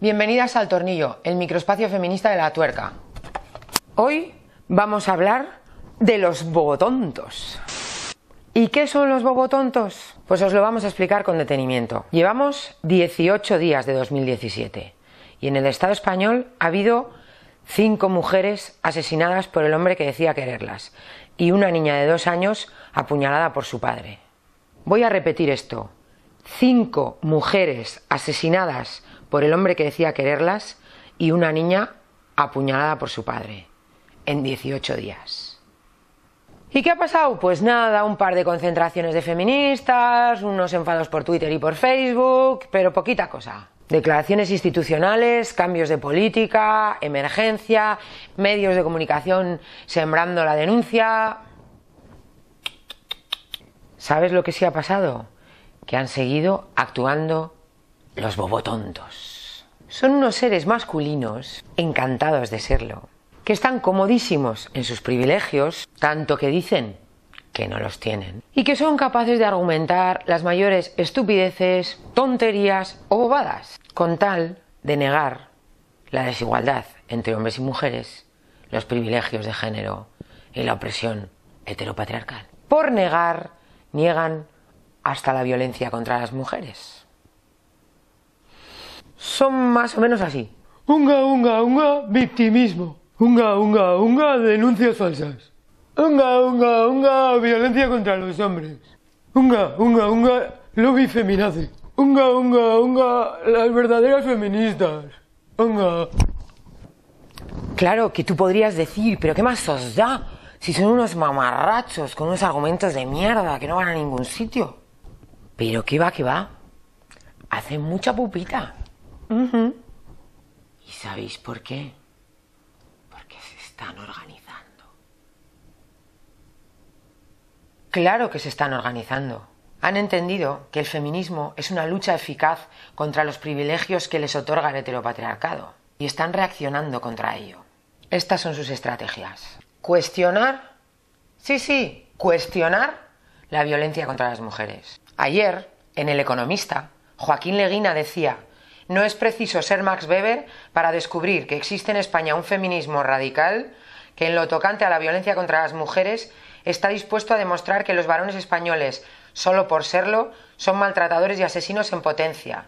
Bienvenidas al Tornillo, el microespacio feminista de la tuerca. Hoy vamos a hablar de los bogotontos. ¿Y qué son los bogotontos? Pues os lo vamos a explicar con detenimiento. Llevamos 18 días de 2017 y en el Estado español ha habido cinco mujeres asesinadas por el hombre que decía quererlas y una niña de dos años apuñalada por su padre. Voy a repetir esto. Cinco mujeres asesinadas por el hombre que decía quererlas y una niña apuñalada por su padre en 18 días. ¿Y qué ha pasado? Pues nada, un par de concentraciones de feministas, unos enfados por Twitter y por Facebook, pero poquita cosa. Declaraciones institucionales, cambios de política, emergencia, medios de comunicación sembrando la denuncia. ¿Sabes lo que sí ha pasado? Que han seguido actuando los bobotontos. Son unos seres masculinos, encantados de serlo, que están comodísimos en sus privilegios, tanto que dicen que no los tienen, y que son capaces de argumentar las mayores estupideces, tonterías o bobadas, con tal de negar la desigualdad entre hombres y mujeres, los privilegios de género y la opresión heteropatriarcal. Por negar, niegan hasta la violencia contra las mujeres son más o menos así. Unga, unga, unga, victimismo. Unga, unga, unga, denuncias falsas. Unga, unga, unga, violencia contra los hombres. Unga, unga, unga, lobby feminazi. Unga, unga, unga, las verdaderas feministas. Unga. Claro que tú podrías decir, pero ¿qué más os da si son unos mamarrachos con unos argumentos de mierda que no van a ningún sitio? Pero qué va, que va. Hacen mucha pupita. ¿Y sabéis por qué? Porque se están organizando. Claro que se están organizando. Han entendido que el feminismo es una lucha eficaz contra los privilegios que les otorga el heteropatriarcado y están reaccionando contra ello. Estas son sus estrategias. Cuestionar, sí, sí, cuestionar la violencia contra las mujeres. Ayer, en El Economista, Joaquín Leguina decía no es preciso ser Max Weber para descubrir que existe en España un feminismo radical que en lo tocante a la violencia contra las mujeres está dispuesto a demostrar que los varones españoles, solo por serlo, son maltratadores y asesinos en potencia,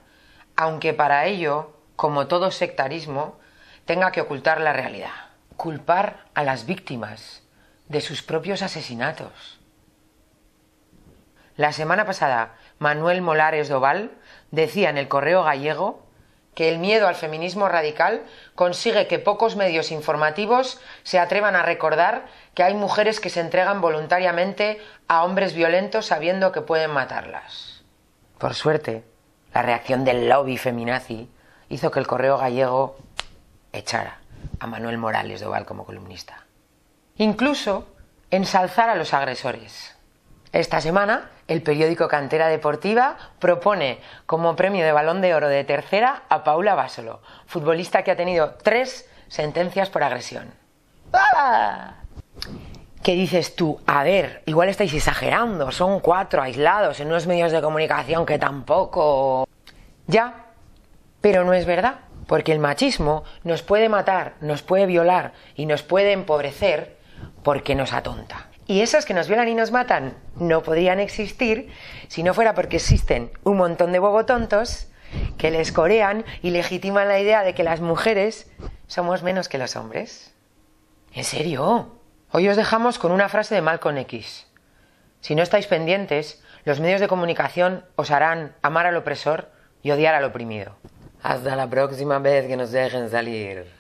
aunque para ello, como todo sectarismo, tenga que ocultar la realidad. Culpar a las víctimas de sus propios asesinatos. La semana pasada, Manuel Molares Doval decía en el Correo Gallego que el miedo al feminismo radical consigue que pocos medios informativos se atrevan a recordar que hay mujeres que se entregan voluntariamente a hombres violentos sabiendo que pueden matarlas. Por suerte, la reacción del lobby feminazi hizo que el correo gallego echara a Manuel Morales Doval como columnista. Incluso ensalzar a los agresores. Esta semana el periódico Cantera Deportiva propone como premio de balón de oro de tercera a Paula Basolo, futbolista que ha tenido tres sentencias por agresión. ¡Ah! ¿Qué dices tú? A ver, igual estáis exagerando, son cuatro aislados en unos medios de comunicación que tampoco... Ya, pero no es verdad, porque el machismo nos puede matar, nos puede violar y nos puede empobrecer porque nos atonta. Y esos que nos violan y nos matan no podrían existir si no fuera porque existen un montón de bobotontos que les corean y legitiman la idea de que las mujeres somos menos que los hombres. ¿En serio? Hoy os dejamos con una frase de Malcolm X. Si no estáis pendientes, los medios de comunicación os harán amar al opresor y odiar al oprimido. Hasta la próxima vez que nos dejen salir.